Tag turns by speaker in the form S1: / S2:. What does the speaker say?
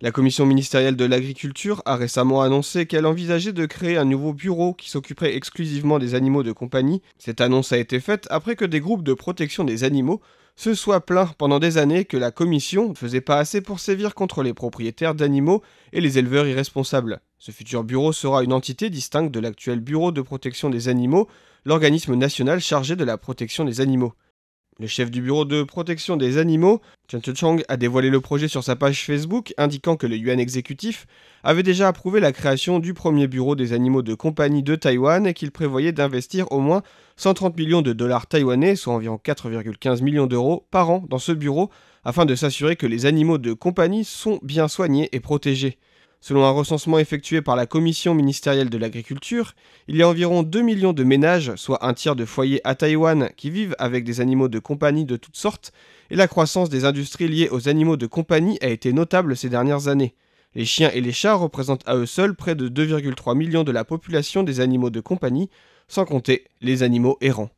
S1: La commission ministérielle de l'Agriculture a récemment annoncé qu'elle envisageait de créer un nouveau bureau qui s'occuperait exclusivement des animaux de compagnie. Cette annonce a été faite après que des groupes de protection des animaux se soient plaints pendant des années que la commission ne faisait pas assez pour sévir contre les propriétaires d'animaux et les éleveurs irresponsables. Ce futur bureau sera une entité distincte de l'actuel Bureau de protection des animaux, l'organisme national chargé de la protection des animaux. Le chef du bureau de protection des animaux, Chen Chang, a dévoilé le projet sur sa page Facebook, indiquant que le yuan exécutif avait déjà approuvé la création du premier bureau des animaux de compagnie de Taïwan et qu'il prévoyait d'investir au moins 130 millions de dollars taïwanais, soit environ 4,15 millions d'euros par an, dans ce bureau, afin de s'assurer que les animaux de compagnie sont bien soignés et protégés. Selon un recensement effectué par la Commission ministérielle de l'Agriculture, il y a environ 2 millions de ménages, soit un tiers de foyers à Taïwan, qui vivent avec des animaux de compagnie de toutes sortes, et la croissance des industries liées aux animaux de compagnie a été notable ces dernières années. Les chiens et les chats représentent à eux seuls près de 2,3 millions de la population des animaux de compagnie, sans compter les animaux errants.